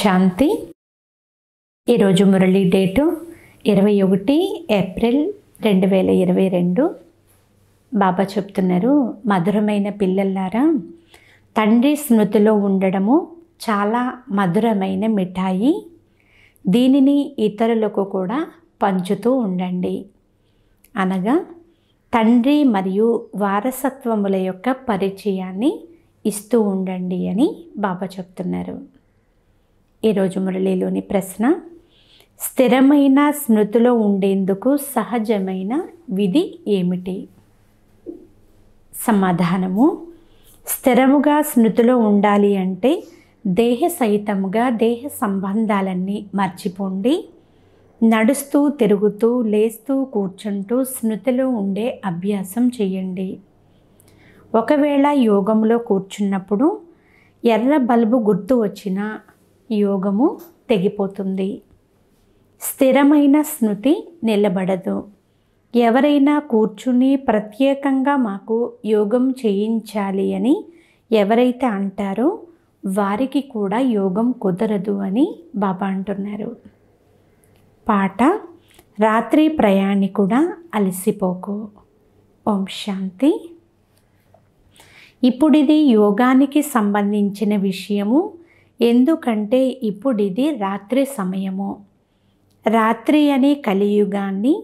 శాంతి ఈరోజు మురళీ డేటు ఇరవై ఒకటి ఏప్రిల్ రెండు వేల ఇరవై రెండు బాబా చెప్తున్నారు మధురమైన పిల్లలారా తండ్రి స్మృతిలో ఉండడము చాలా మధురమైన మిఠాయి దీనిని ఇతరులకు కూడా పంచుతూ ఉండండి అనగా తండ్రి మరియు వారసత్వముల యొక్క పరిచయాన్ని ఇస్తూ ఉండండి అని బాబా చెప్తున్నారు ఈరోజు మురళిలోని ప్రశ్న స్థిరమైన స్మృతిలో ఉండేందుకు సహజమైన విధి ఏమిటి సమాధానము స్థిరముగా స్మృతిలో ఉండాలి అంటే దేహ సహితముగా దేహ సంబంధాలన్నీ మర్చిపోండి నడుస్తూ తిరుగుతూ లేస్తూ కూర్చుంటూ స్మృతిలో ఉండే అభ్యాసం చేయండి ఒకవేళ యోగంలో కూర్చున్నప్పుడు ఎర్ర బల్బు గుర్తు వచ్చినా యోగము తెగిపోతుంది స్థిరమైన స్మృతి నిలబడదు ఎవరైనా కూర్చుని ప్రత్యేకంగా మాకు యోగం చేయించాలి అని ఎవరైతే అంటారో వారికి కూడా యోగం కుదరదు అని బాబా అంటున్నారు పాట రాత్రి ప్రయాణికుడ అలసిపోకు ఓం శాంతి ఇది యోగానికి సంబంధించిన విషయము ఎందుకంటే ఇప్పుడిది రాత్రి సమయము రాత్రి అనే కలియుగాన్ని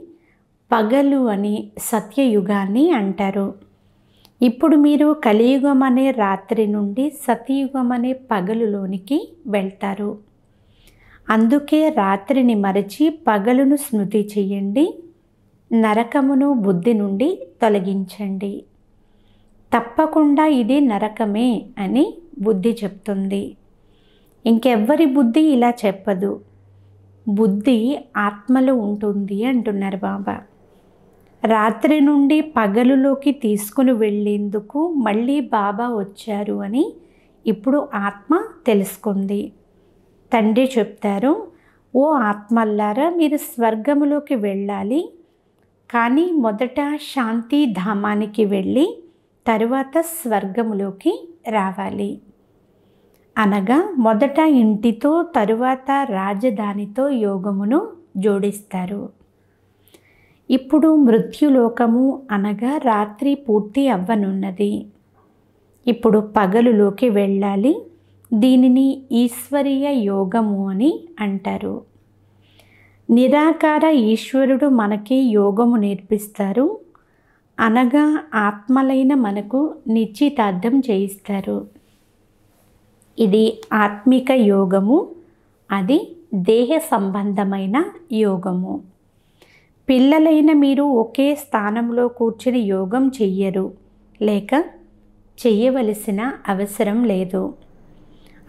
పగలు అని సత్యయుగాన్ని అంటారు ఇప్పుడు మీరు కలియుగం అనే రాత్రి నుండి సతయుగం అనే పగలులోనికి వెళ్తారు అందుకే రాత్రిని మరచి పగలును స్మృతి చేయండి నరకమును బుద్ధి నుండి తొలగించండి తప్పకుండా ఇది నరకమే అని బుద్ధి చెప్తుంది ఇంకెవ్వరి బుద్ధి ఇలా చెప్పదు బుద్ధి ఆత్మలో ఉంటుంది అంటున్నారు బాబా రాత్రి నుండి పగలులోకి తీసుకుని వెళ్ళేందుకు మళ్ళీ బాబా వచ్చారు అని ఇప్పుడు ఆత్మ తెలుసుకుంది తండ్రి చెప్తారు ఓ ఆత్మల్లారా మీరు స్వర్గములోకి వెళ్ళాలి కానీ మొదట శాంతి ధామానికి వెళ్ళి తరువాత స్వర్గములోకి రావాలి అనగా మొదట ఇంటితో తరువాత రాజధానితో యోగమును జోడిస్తారు ఇప్పుడు మృత్యులోకము అనగా రాత్రి పూర్తి అవ్వనున్నది ఇప్పుడు పగలులోకి వెళ్ళాలి దీనిని ఈశ్వరీయ యోగము అని అంటారు నిరాకార ఈశ్వరుడు మనకి యోగము నేర్పిస్తారు అనగా ఆత్మలైన మనకు నిశ్చితార్థం చేయిస్తారు ఇది ఆత్మిక యోగము అది దేహ సంబంధమైన యోగము పిల్లలైన మీరు ఒకే స్థానంలో కూర్చుని యోగం చెయ్యరు లేక చెయ్యవలసిన అవసరం లేదు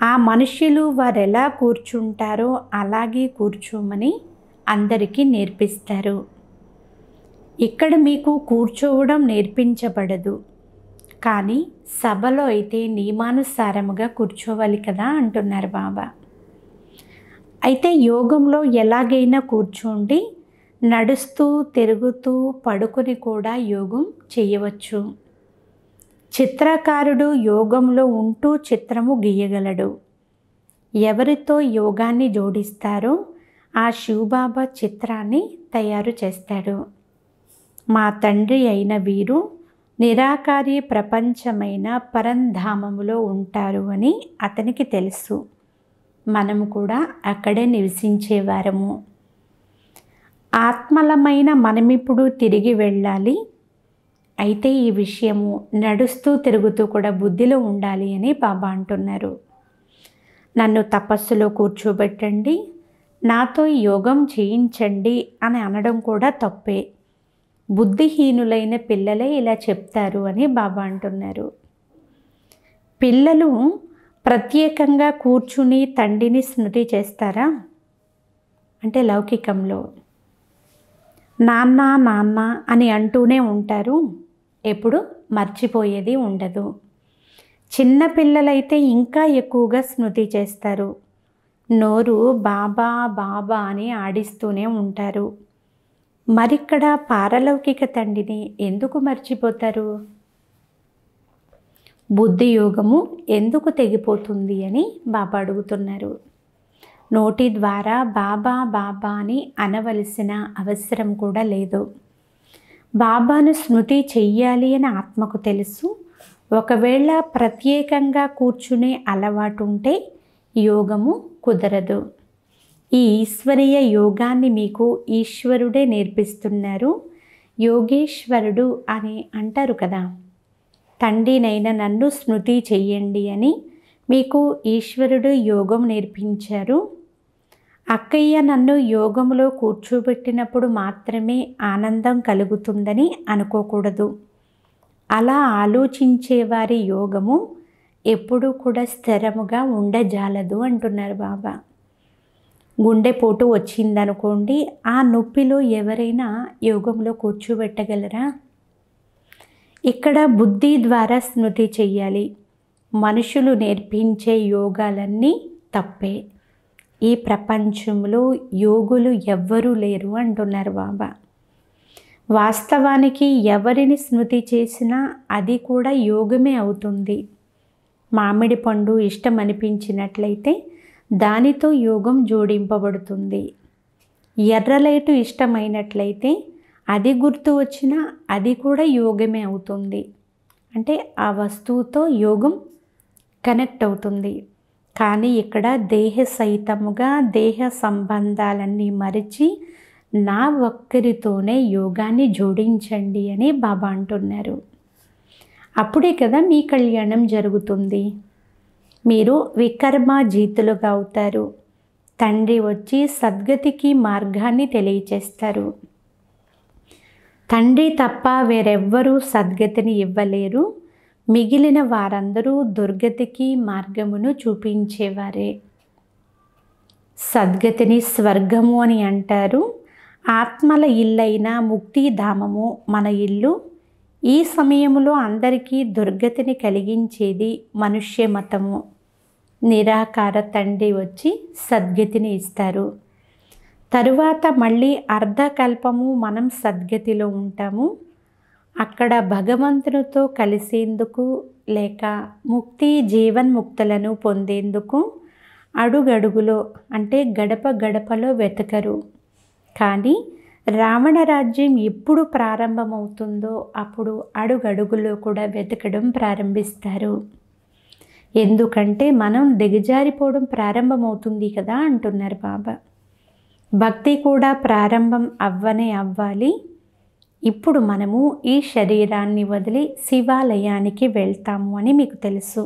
ఆ మనుషులు వారు ఎలా కూర్చుంటారో అలాగే కూర్చోమని అందరికీ నేర్పిస్తారు ఇక్కడ మీకు కూర్చోవడం నేర్పించబడదు కానీ సభలో అయితే నియమానుసారముగా కూర్చోవాలి కదా అంటున్నారు బాబా అయితే యోగంలో ఎలాగైనా కూర్చోండి నడుస్తూ తిరుగుతూ పడుకుని కూడా యోగం చేయవచ్చు చిత్రకారుడు యోగంలో ఉంటూ చిత్రము గీయగలడు ఎవరితో యోగాన్ని జోడిస్తారో ఆ శివబాబా చిత్రాన్ని తయారు చేస్తాడు మా తండ్రి అయిన వీరు నిరాకారి ప్రపంచమైన పరంధామములో ఉంటారు అని అతనికి తెలుసు మనము కూడా అక్కడే నివసించేవారము ఆత్మలమైన మనమిప్పుడు తిరిగి వెళ్ళాలి అయితే ఈ విషయము నడుస్తూ తిరుగుతూ కూడా బుద్ధిలో ఉండాలి అని బాబా అంటున్నారు నన్ను తపస్సులో కూర్చోబెట్టండి నాతో యోగం చేయించండి అని అనడం కూడా తప్పే బుద్ధిహీనులైన పిల్లలే ఇలా చెప్తారు అని బాబా అంటున్నారు పిల్లలు ప్రత్యేకంగా కూర్చుని తండ్రిని స్మృతి చేస్తారా అంటే లౌకికంలో నాన్న నాన్న అని అంటూనే ఉంటారు ఎప్పుడు మర్చిపోయేది ఉండదు చిన్న పిల్లలైతే ఇంకా ఎక్కువగా స్మృతి చేస్తారు నోరు బాబా బాబా అని ఆడిస్తూనే ఉంటారు మరిక్కడ పారలౌకిక తండ్రిని ఎందుకు మర్చిపోతారు బుద్ధి యోగము ఎందుకు తెగిపోతుంది అని బాబా అడుగుతున్నారు నోటి ద్వారా బాబా బాబా అని అనవలసిన అవసరం కూడా లేదు బాబాను స్మృతి చెయ్యాలి అని ఆత్మకు తెలుసు ఒకవేళ ప్రత్యేకంగా కూర్చునే అలవాటు ఉంటే యోగము కుదరదు ఈ ఈశ్వరీయ యోగాన్ని మీకు ఈశ్వరుడే నేర్పిస్తున్నారు యోగేశ్వరుడు అని అంటారు కదా తండ్రినైన నన్ను స్మృతి చెయ్యండి అని మీకు ఈశ్వరుడు యోగం నేర్పించారు అక్కయ్య నన్ను యోగంలో కూర్చోబెట్టినప్పుడు మాత్రమే ఆనందం కలుగుతుందని అనుకోకూడదు అలా ఆలోచించేవారి యోగము ఎప్పుడూ కూడా స్థిరముగా ఉండజాలదు అంటున్నారు బాబా గుండెపోటు వచ్చిందనుకోండి ఆ నొప్పిలో ఎవరైనా యోగంలో కూర్చోబెట్టగలరా ఇక్కడ బుద్ధి ద్వారా స్మృతి చెయ్యాలి మనుషులు నేర్పించే యోగాలన్నీ తప్పే ఈ ప్రపంచంలో యోగులు ఎవ్వరూ లేరు అంటున్నారు బాబా వాస్తవానికి ఎవరిని స్మృతి చేసినా అది కూడా యోగమే అవుతుంది మామిడి పండు ఇష్టం అనిపించినట్లయితే దానితో యోగం జోడింపబడుతుంది ఎర్రలైటు ఇష్టమైనట్లయితే అది గుర్తు వచ్చినా అది కూడా యోగమే అవుతుంది అంటే ఆ వస్తువుతో యోగం కనెక్ట్ అవుతుంది కానీ ఇక్కడ దేహ సహితముగా దేహ సంబంధాలన్నీ మరిచి నా ఒక్కరితోనే యోగాన్ని జోడించండి అని బాబా అంటున్నారు అప్పుడే కదా మీ కళ్యాణం జరుగుతుంది మీరు వికర్మ జీతులుగా అవుతారు తండ్రి వచ్చి సద్గతికి మార్గాన్ని తెలియచేస్తారు తండ్రి తప్ప వేరెవ్వరూ సద్గతిని ఇవ్వలేరు మిగిలిన వారందరూ దుర్గతికి మార్గమును చూపించేవారే సద్గతిని స్వర్గము అని అంటారు ఆత్మల ఇల్లైన ముక్తిధామము మన ఇల్లు ఈ సమయంలో అందరికీ దుర్గతిని కలిగించేది మనుష్య మతము నిరాకార తండ్రి వచ్చి సద్గతిని ఇస్తారు తరువాత మళ్ళీ అర్ధకల్పము మనం సద్గతిలో ఉంటాము అక్కడ భగవంతునితో కలిసేందుకు లేక ముక్తి జీవన్ముక్తులను పొందేందుకు అడుగడుగులో అంటే గడప గడపలో వెతకరు కానీ రావణ రాజ్యం ఎప్పుడు ప్రారంభమవుతుందో అప్పుడు అడుగడుగులో కూడా వెతకడం ప్రారంభిస్తారు ఎందుకంటే మనం దిగజారిపోవడం ప్రారంభమవుతుంది కదా అంటున్నారు బాబా భక్తి కూడా ప్రారంభం అవ్వనే అవ్వాలి ఇప్పుడు మనము ఈ శరీరాన్ని వదిలి శివాలయానికి వెళ్తాము అని మీకు తెలుసు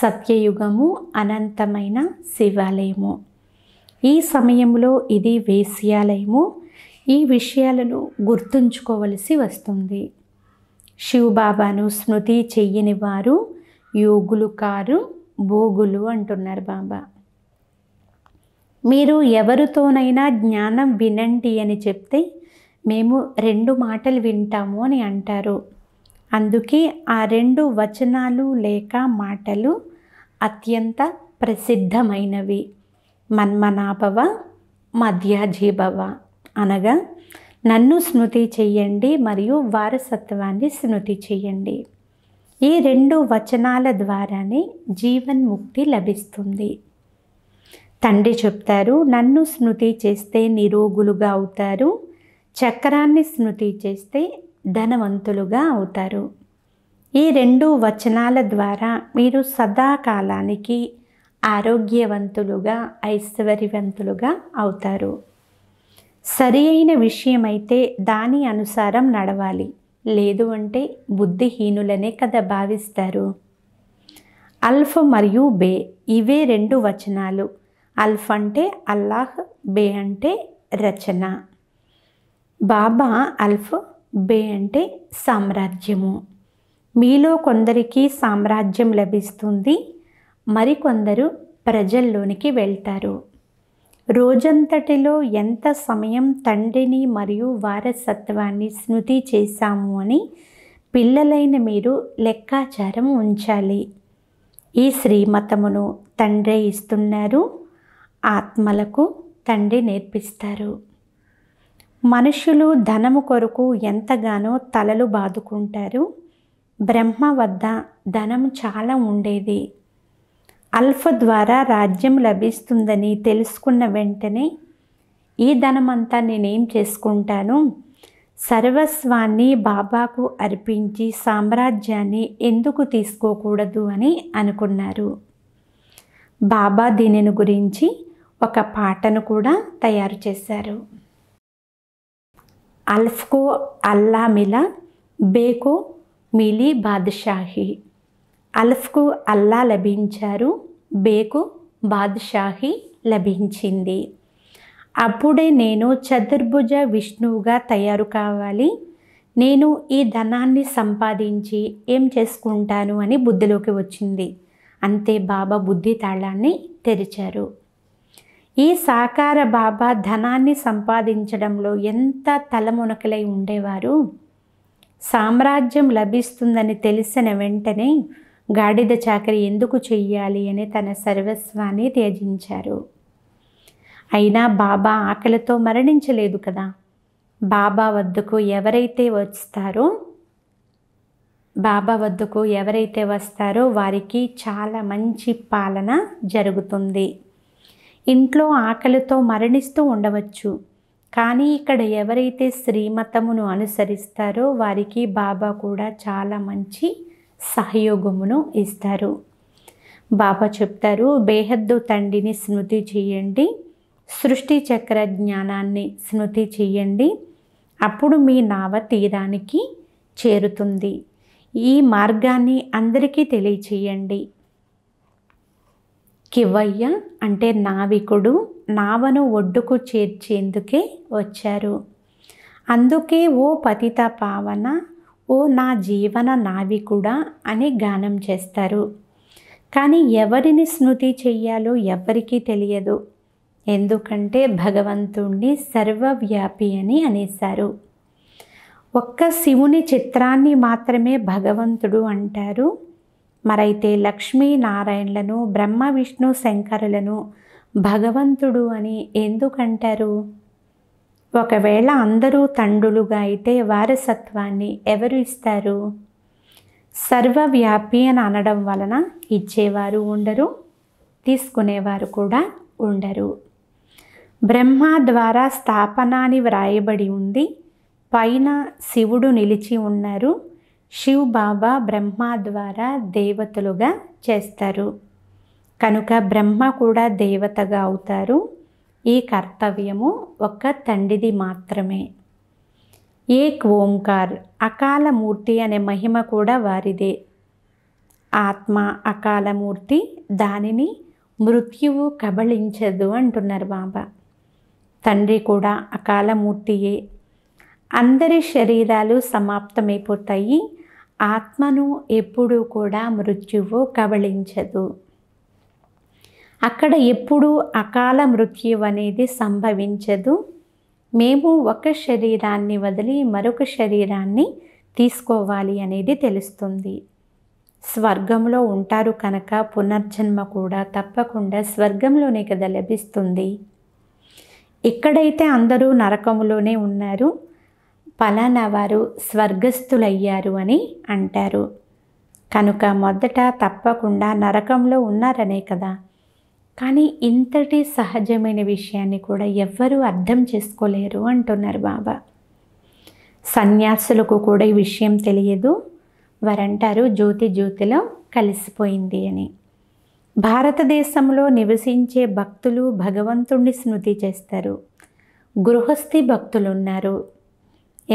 సత్యయుగము అనంతమైన శివాలయము ఈ సమయంలో ఇది వేశ్యాలయము ఈ విషయాలను గుర్తుంచుకోవలసి వస్తుంది శివబాబాను స్మృతి చెయ్యని వారు యోగులు కారు భోగులు అంటున్నారు బాబా మీరు ఎవరితోనైనా జ్ఞానం వినండి అని చెప్తే మేము రెండు మాటలు వింటాము అని అంటారు అందుకే ఆ రెండు వచనాలు లేక మాటలు అత్యంత ప్రసిద్ధమైనవి మన్మనాభవ మధ్యాజీభవ అనగా నన్ను స్మృతి చెయ్యండి మరియు వారసత్వాన్ని స్మృతి చెయ్యండి ఈ రెండు వచనాల ద్వారానే జీవన్ముక్తి లభిస్తుంది తండ్రి చెప్తారు నన్ను స్మృతి చేస్తే నిరోగులుగా అవుతారు చక్రాన్ని స్మృతి చేస్తే ధనవంతులుగా అవుతారు ఈ రెండు వచనాల ద్వారా మీరు సదాకాలానికి ఆరోగ్యవంతులుగా ఐశ్వర్యవంతులుగా అవుతారు సరి అయిన విషయమైతే దాని అనుసారం నడవాలి లేదు అంటే బుద్ధిహీనులనే కదా భావిస్తారు అల్ఫ్ మరియు బే ఇవే రెండు వచనాలు అల్ఫ్ అంటే అల్లాహ్ బే అంటే రచన బాబా అల్ఫ్ బే అంటే సామ్రాజ్యము మీలో కొందరికి సామ్రాజ్యం లభిస్తుంది మరికొందరు ప్రజల్లోనికి వెళ్తారు రోజంతటిలో ఎంత సమయం తండ్రిని మరియు వారసత్వాన్ని స్మృతి చేశాము అని పిల్లలైన మీరు లెక్కాచారం ఉంచాలి ఈ శ్రీమతమును తండ్రి ఇస్తున్నారు ఆత్మలకు తండ్రి నేర్పిస్తారు మనుషులు ధనము కొరకు ఎంతగానో తలలు బాదుకుంటారు బ్రహ్మ వద్ద ధనం చాలా ఉండేది అల్ఫ ద్వారా రాజ్యం లభిస్తుందని తెలుసుకున్న వెంటనే ఈ ధనమంతా నేనేం చేసుకుంటాను సర్వస్వాన్ని బాబాకు అర్పించి సామ్రాజ్యాన్ని ఎందుకు తీసుకోకూడదు అని అనుకున్నారు బాబా దీనిని గురించి ఒక పాటను కూడా తయారు చేశారు అల్ఫ్కో అల్లా మిలా బేకో మిలీ బాద్షాహి అల్ఫ్కు అల్లా లభించారు బేకు బాద్షాహి లభించింది అప్పుడే నేను చతుర్భుజ విష్ణువుగా తయారు కావాలి నేను ఈ ధనాన్ని సంపాదించి ఏం చేసుకుంటాను అని బుద్ధిలోకి వచ్చింది అంతే బాబా బుద్ధి తాళాన్ని తెరిచారు ఈ సాకార బాబా ధనాన్ని సంపాదించడంలో ఎంత తలమునకలై ఉండేవారు సామ్రాజ్యం లభిస్తుందని తెలిసిన వెంటనే గాడిద చాకరి ఎందుకు చెయ్యాలి అని తన సర్వస్వాన్ని త్యజించారు అయినా బాబా ఆకలితో మరణించలేదు కదా బాబా వద్దకు ఎవరైతే వస్తారో బాబా వద్దకు ఎవరైతే వస్తారో వారికి చాలా మంచి పాలన జరుగుతుంది ఇంట్లో ఆకలితో మరణిస్తూ ఉండవచ్చు కానీ ఇక్కడ ఎవరైతే శ్రీమతమును అనుసరిస్తారో వారికి బాబా కూడా చాలా మంచి సహయోగమును ఇస్తారు బాబా చెప్తారు బేహద్దు తండ్రిని స్మృతి చేయండి సృష్టి చక్ర జ్ఞానాన్ని స్మృతి చేయండి అప్పుడు మీ నావ తీరానికి చేరుతుంది ఈ మార్గాన్ని అందరికీ తెలియచేయండి కివయ్య అంటే నావికుడు నావను ఒడ్డుకు చేర్చేందుకే వచ్చారు అందుకే ఓ పతిత పావన ఓ నా జీవన నావి కూడా అని గానం చేస్తారు కానీ ఎవరిని స్మృతి చెయ్యాలో ఎవరికీ తెలియదు ఎందుకంటే భగవంతుణ్ణి సర్వవ్యాపి అని అనేశారు ఒక్క శివుని చిత్రాన్ని మాత్రమే భగవంతుడు అంటారు మరైతే లక్ష్మీనారాయణలను బ్రహ్మ విష్ణు శంకరులను భగవంతుడు అని ఎందుకంటారు ఒకవేళ అందరూ తండ్రులుగా అయితే వారసత్వాన్ని ఎవరు ఇస్తారు సర్వవ్యాపి అని అనడం వలన ఇచ్చేవారు ఉండరు తీసుకునేవారు కూడా ఉండరు బ్రహ్మ ద్వారా స్థాపనాని వ్రాయబడి ఉంది పైన శివుడు నిలిచి ఉన్నారు శివ్ బాబా బ్రహ్మ ద్వారా దేవతలుగా చేస్తారు కనుక బ్రహ్మ కూడా దేవతగా అవుతారు ఈ కర్తవ్యము ఒక్క తండ్రిది మాత్రమే ఏక్ ఓంకార్ అకాలమూర్తి అనే మహిమ కూడా వారిదే ఆత్మ అకాలమూర్తి దానిని మృత్యువు కబళించదు అంటున్నారు బాబా తండ్రి కూడా అకాలమూర్తియే అందరి శరీరాలు సమాప్తమైపోతాయి ఆత్మను ఎప్పుడూ కూడా మృత్యువు కబళించదు అక్కడ ఎప్పుడూ అకాల మృత్యు అనేది సంభవించదు మేము ఒక శరీరాన్ని వదిలి మరొక శరీరాన్ని తీసుకోవాలి అనేది తెలుస్తుంది స్వర్గంలో ఉంటారు కనుక పునర్జన్మ కూడా తప్పకుండా స్వర్గంలోనే కదా లభిస్తుంది ఇక్కడైతే అందరూ నరకములోనే ఉన్నారు పలానా వారు స్వర్గస్థులయ్యారు అని అంటారు కనుక మొదట తప్పకుండా నరకంలో ఉన్నారనే కదా కానీ ఇంతటి సహజమైన విషయాన్ని కూడా ఎవ్వరూ అర్థం చేసుకోలేరు అంటున్నారు బాబా సన్యాసులకు కూడా ఈ విషయం తెలియదు వారంటారు జ్యోతి జ్యోతిలో కలిసిపోయింది అని భారతదేశంలో నివసించే భక్తులు భగవంతుణ్ణి స్మృతి చేస్తారు గృహస్థి భక్తులు ఉన్నారు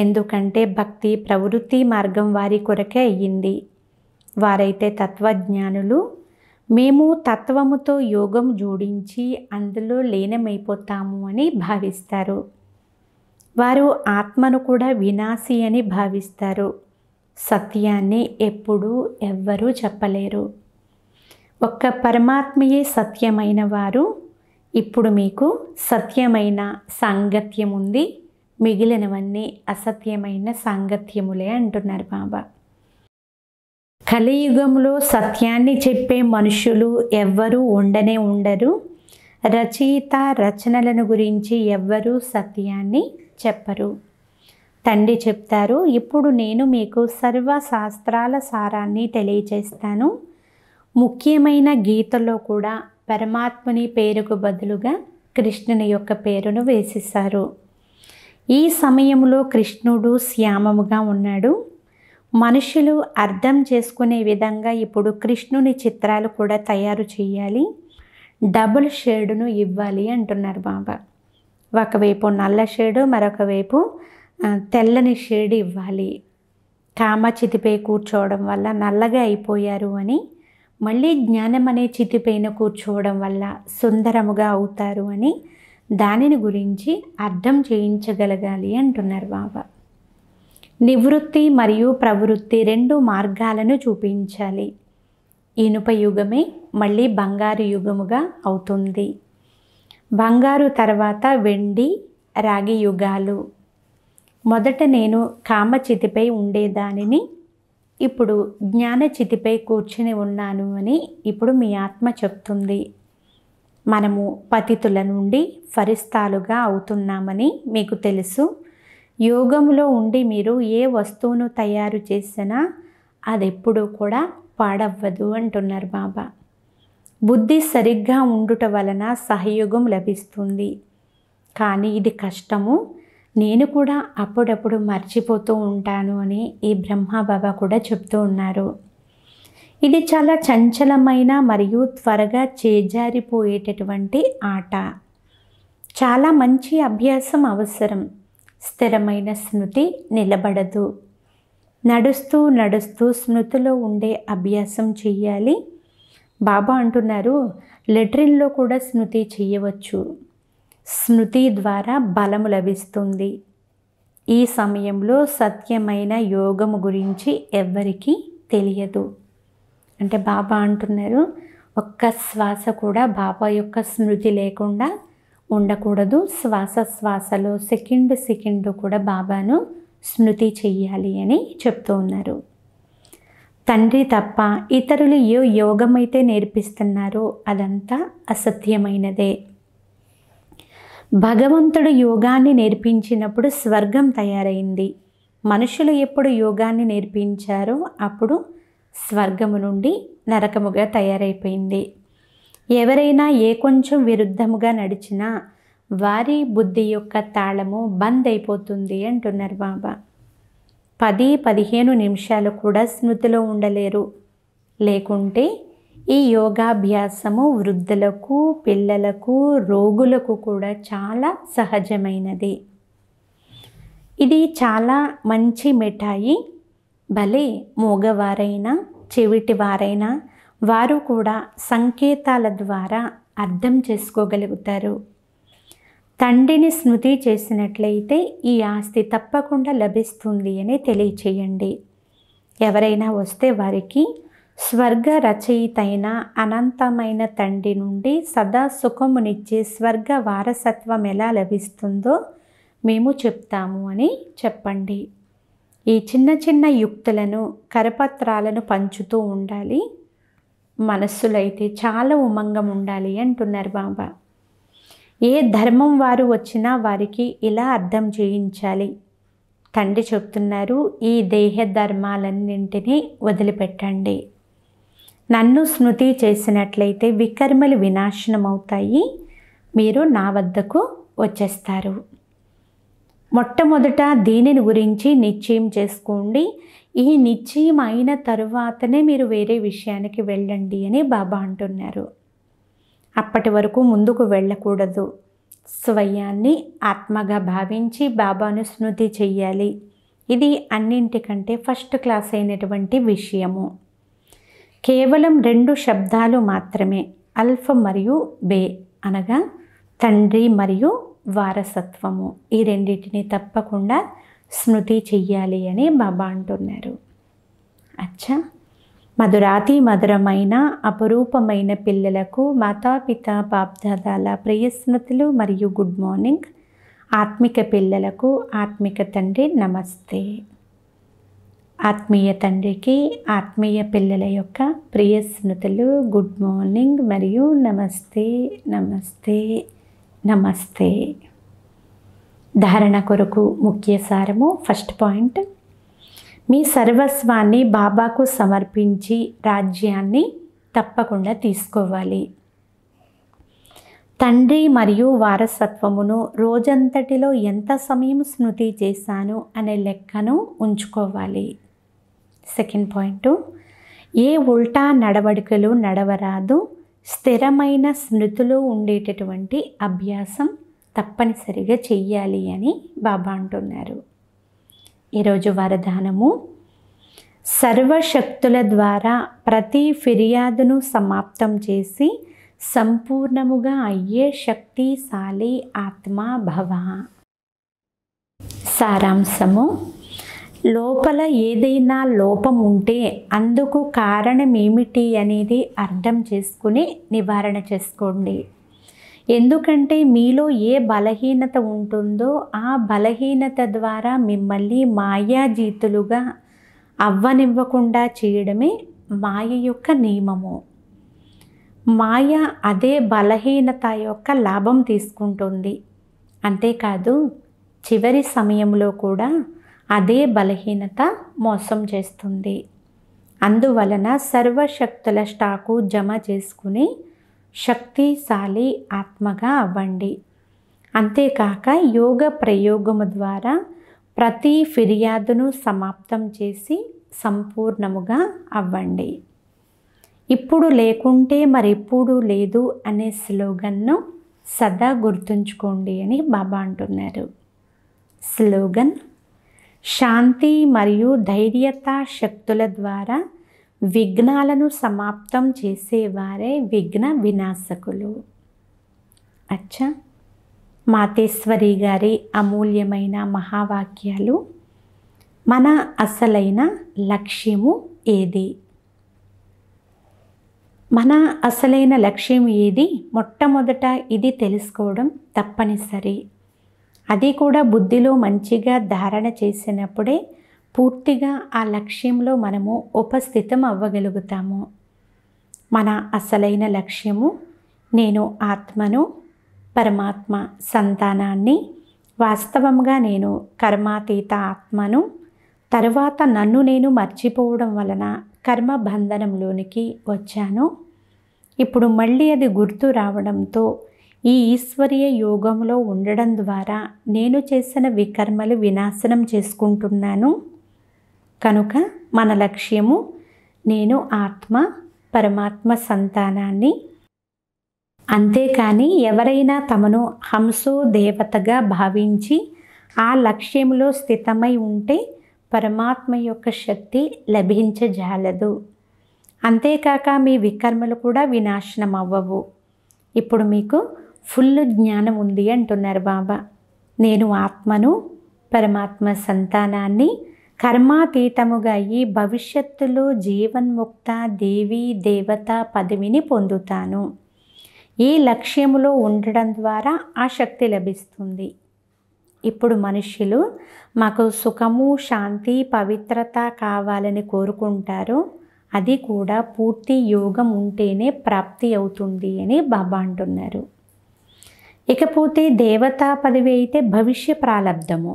ఎందుకంటే భక్తి ప్రవృత్తి మార్గం వారి కొరకే అయ్యింది వారైతే తత్వజ్ఞానులు మేము తత్వముతో యోగం జోడించి అందులో లీనమైపోతాము అని భావిస్తారు వారు ఆత్మను కూడా వినాశి అని భావిస్తారు సత్యాన్ని ఎప్పుడూ ఎవ్వరూ చెప్పలేరు ఒక్క పరమాత్మయే సత్యమైన వారు ఇప్పుడు మీకు సత్యమైన సాంగత్యం ఉంది మిగిలినవన్నీ అసత్యమైన సాంగత్యములే అంటున్నారు బాబా కలియుగంలో సత్యాన్ని చెప్పే మనుషులు ఎవ్వరూ ఉండనే ఉండరు రచయిత రచనలను గురించి ఎవ్వరూ సత్యాన్ని చెప్పరు తండ్రి చెప్తారు ఇప్పుడు నేను మీకు సర్వశాస్త్రాల సారాన్ని తెలియజేస్తాను ముఖ్యమైన గీతలో కూడా పరమాత్మని పేరుకు బదులుగా కృష్ణుని యొక్క పేరును వేసేశారు ఈ సమయంలో కృష్ణుడు శ్యామముగా ఉన్నాడు మనుషులు అర్థం చేసుకునే విధంగా ఇప్పుడు కృష్ణుని చిత్రాలు కూడా తయారు చేయాలి డబుల్ షేడును ఇవ్వాలి అంటున్నారు బాబా ఒకవైపు నల్ల షేడు మరొక వైపు తెల్లని షేడ్ ఇవ్వాలి కామ చితిపై కూర్చోవడం వల్ల నల్లగా అయిపోయారు అని మళ్ళీ జ్ఞానం అనే చితిపైన కూర్చోవడం వల్ల సుందరముగా అవుతారు అని దానిని గురించి అర్థం చేయించగలగాలి అంటున్నారు బాబా నివృత్తి మరియు ప్రవృత్తి రెండు మార్గాలను చూపించాలి ఇనుప యుగమే మళ్ళీ బంగారు యుగముగా అవుతుంది బంగారు తర్వాత వెండి రాగి యుగాలు మొదట నేను కామచితిపై ఉండేదానిని ఇప్పుడు జ్ఞానచితిపై కూర్చుని ఉన్నాను అని ఇప్పుడు మీ ఆత్మ చెప్తుంది మనము పతితుల నుండి ఫరిస్తాలుగా అవుతున్నామని మీకు తెలుసు యోగంలో ఉండి మీరు ఏ వస్తువును తయారు చేసినా అది ఎప్పుడూ కూడా పాడవ్వదు అంటున్నారు బాబా బుద్ధి సరిగ్గా ఉండుట వలన సహయోగం లభిస్తుంది కానీ ఇది కష్టము నేను కూడా అప్పుడప్పుడు మర్చిపోతూ ఉంటాను అని ఈ బ్రహ్మబాబా కూడా చెప్తూ ఉన్నారు ఇది చాలా చంచలమైన మరియు త్వరగా చేజారిపోయేటటువంటి ఆట చాలా మంచి అభ్యాసం అవసరం స్థిరమైన స్మృతి నిలబడదు నడుస్తూ నడుస్తూ స్మృతిలో ఉండే అభ్యాసం చెయ్యాలి బాబా అంటున్నారు లెట్రిన్లో కూడా స్మృతి చేయవచ్చు స్మృతి ద్వారా బలము లభిస్తుంది ఈ సమయంలో సత్యమైన యోగము గురించి ఎవరికీ తెలియదు అంటే బాబా అంటున్నారు ఒక్క శ్వాస కూడా బాబా యొక్క స్మృతి లేకుండా ఉండకూడదు శ్వాస శ్వాసలో సెకండ్ సెకండ్ కూడా బాబాను స్మృతి చెయ్యాలి అని చెప్తూ ఉన్నారు తండ్రి తప్ప ఇతరులు ఏ యోగమైతే నేర్పిస్తున్నారో అదంతా అసత్యమైనదే భగవంతుడు యోగాన్ని నేర్పించినప్పుడు స్వర్గం తయారైంది మనుషులు ఎప్పుడు యోగాన్ని నేర్పించారో అప్పుడు స్వర్గము నుండి నరకముగా తయారైపోయింది ఎవరైనా ఏ కొంచెం విరుద్ధముగా నడిచినా వారి బుద్ధి యొక్క తాళము బంద్ అయిపోతుంది అంటున్నారు బాబా పది పదిహేను నిమిషాలు కూడా స్మృతిలో ఉండలేరు లేకుంటే ఈ యోగాభ్యాసము వృద్ధులకు పిల్లలకు రోగులకు కూడా చాలా సహజమైనది ఇది చాలా మంచి మిఠాయి భలే మూగవారైనా చెవిటివారైనా వారు కూడా సంకేతాల ద్వారా అర్థం చేసుకోగలుగుతారు తండ్రిని స్మృతి చేసినట్లయితే ఈ ఆస్తి తప్పకుండా లభిస్తుంది అని తెలియచేయండి ఎవరైనా వస్తే వారికి స్వర్గ రచయిత అయిన అనంతమైన తండ్రి నుండి సదా సుఖమునిచ్చే స్వర్గ వారసత్వం ఎలా లభిస్తుందో మేము చెప్తాము అని చెప్పండి ఈ చిన్న చిన్న యుక్తులను కరపత్రాలను పంచుతూ ఉండాలి మనస్సులైతే చాలా ఉమంగం ఉండాలి అంటున్నారు బాబా ఏ ధర్మం వారు వచ్చినా వారికి ఇలా అర్థం చేయించాలి తండ్రి చెప్తున్నారు ఈ దేహ ధర్మాలన్నింటినీ వదిలిపెట్టండి నన్ను స్మృతి చేసినట్లయితే వికర్మలు వినాశనం అవుతాయి మీరు నా వద్దకు వచ్చేస్తారు మొట్టమొదట దీనిని గురించి నిశ్చయం చేసుకోండి ఈ నిశ్చయం అయిన తరువాతనే మీరు వేరే విషయానికి వెళ్ళండి అని బాబా అంటున్నారు అప్పటి వరకు ముందుకు వెళ్ళకూడదు స్వయాన్ని ఆత్మగా భావించి బాబాను స్మృతి చెయ్యాలి ఇది అన్నింటికంటే ఫస్ట్ క్లాస్ అయినటువంటి విషయము కేవలం రెండు శబ్దాలు మాత్రమే అల్ఫ్ మరియు బే అనగా తండ్రి మరియు వారసత్వము ఈ రెండింటిని తప్పకుండా స్మృతి చెయ్యాలి అని బాబా అంటున్నారు అచ్చా మధురాతి మధురమైన అపురూపమైన పిల్లలకు మాతాపిత బాప్దాదాల ప్రియస్మృతులు మరియు గుడ్ మార్నింగ్ ఆత్మిక పిల్లలకు ఆత్మిక తండ్రి నమస్తే ఆత్మీయ తండ్రికి ఆత్మీయ పిల్లల యొక్క ప్రియస్మృతులు గుడ్ మార్నింగ్ మరియు నమస్తే నమస్తే నమస్తే ధారణ కొరకు ముఖ్య సారము ఫస్ట్ పాయింట్ మీ సర్వస్వాన్ని బాబాకు సమర్పించి రాజ్యాన్ని తప్పకుండా తీసుకోవాలి తండ్రి మరియు వారసత్వమును రోజంతటిలో ఎంత సమయం స్మృతి చేశాను అనే లెక్కను ఉంచుకోవాలి సెకండ్ పాయింట్ ఏ ఉల్టా నడవడికలు నడవరాదు స్థిరమైన స్మృతిలో ఉండేటటువంటి అభ్యాసం తప్పనిసరిగా చెయ్యాలి అని బాబా అంటున్నారు ఈరోజు వరదానము సర్వశక్తుల ద్వారా ప్రతి ఫిర్యాదును సమాప్తం చేసి సంపూర్ణముగా అయ్యే శక్తిశాలి ఆత్మా భవ సారాంశము లోపల ఏదైనా లోపం ఉంటే అందుకు కారణం ఏమిటి అనేది అర్థం చేసుకుని నివారణ చేసుకోండి ఎందుకంటే మీలో ఏ బలహీనత ఉంటుందో ఆ బలహీనత ద్వారా మిమ్మల్ని మాయాజీతులుగా అవ్వనివ్వకుండా చేయడమే మాయ యొక్క నియమము మాయ అదే బలహీనత యొక్క లాభం తీసుకుంటుంది అంతేకాదు చివరి సమయంలో కూడా అదే బలహీనత మోసం చేస్తుంది అందువలన సర్వశక్తుల స్టాకు జమ చేసుకుని శక్తిశాలి ఆత్మగా అవ్వండి అంతేకాక యోగ ప్రయోగము ద్వారా ప్రతి ఫిర్యాదును సమాప్తం చేసి సంపూర్ణముగా అవ్వండి ఇప్పుడు లేకుంటే మరెప్పుడు లేదు అనే స్లోగన్ను సదా గుర్తుంచుకోండి అని బాబా అంటున్నారు స్లోగన్ శాంతి మరియు ధైర్యత శక్తుల ద్వారా విఘ్నాలను సమాప్తం చేసేవారే విఘ్న వినాశకులు అచ్చా మాతేశ్వరి గారి అమూల్యమైన మహావాక్యాలు మన అసలైన లక్ష్యము ఏది మన అసలైన లక్ష్యం ఏది మొట్టమొదట ఇది తెలుసుకోవడం తప్పనిసరి అది కూడా బుద్ధిలో మంచిగా ధారణ చేసినప్పుడే పూర్తిగా ఆ లక్ష్యంలో మనము ఉపస్థితం అవ్వగలుగుతాము మన అసలైన లక్ష్యము నేను ఆత్మను పరమాత్మ సంతానాన్ని వాస్తవంగా నేను కర్మాతీత ఆత్మను తరువాత నన్ను నేను మర్చిపోవడం వలన కర్మ బంధనంలోనికి వచ్చాను ఇప్పుడు మళ్ళీ అది గుర్తు రావడంతో ఈ ఈశ్వరీయ యోగంలో ఉండడం ద్వారా నేను చేసిన వికర్మలు వినాశనం చేసుకుంటున్నాను కనుక మన లక్ష్యము నేను ఆత్మ పరమాత్మ సంతానాన్ని అంతేకాని ఎవరైనా తమను హంసో దేవతగా భావించి ఆ లక్ష్యంలో స్థితమై ఉంటే పరమాత్మ యొక్క శక్తి లభించజాలదు అంతేకాక మీ వికర్మలు కూడా వినాశనం అవ్వవు ఇప్పుడు మీకు ఫుల్ జ్ఞానం ఉంది అంటున్నారు బాబా నేను ఆత్మను పరమాత్మ సంతానాన్ని కర్మాతీతముగా ఈ భవిష్యత్తులో జీవన్ముక్త దేవి దేవత పదవిని పొందుతాను ఈ లక్ష్యములో ఉండడం ద్వారా ఆ శక్తి లభిస్తుంది ఇప్పుడు మనుష్యులు మాకు సుఖము శాంతి పవిత్రత కావాలని కోరుకుంటారు అది కూడా పూర్తి యోగం ఉంటేనే ప్రాప్తి అవుతుంది అని బాబా అంటున్నారు ఇకపోతే దేవతా పదవి అయితే భవిష్య ప్రారంధము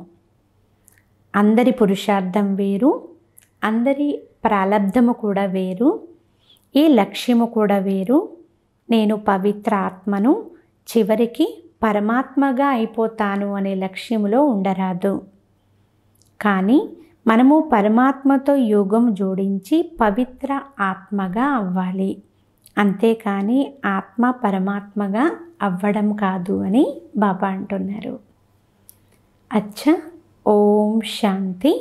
అందరి పురుషార్థం వేరు అందరి ప్రారంధము కూడా వేరు ఈ లక్ష్యము కూడా వేరు నేను పవిత్ర ఆత్మను చివరికి పరమాత్మగా అయిపోతాను అనే లక్ష్యములో ఉండరాదు కానీ మనము పరమాత్మతో యోగం జోడించి పవిత్ర ఆత్మగా అవ్వాలి అంతేకాని ఆత్మ పరమాత్మగా అవ్వడం కాదు అని బాబా అంటున్నారు అచ్చ ఓం శాంతి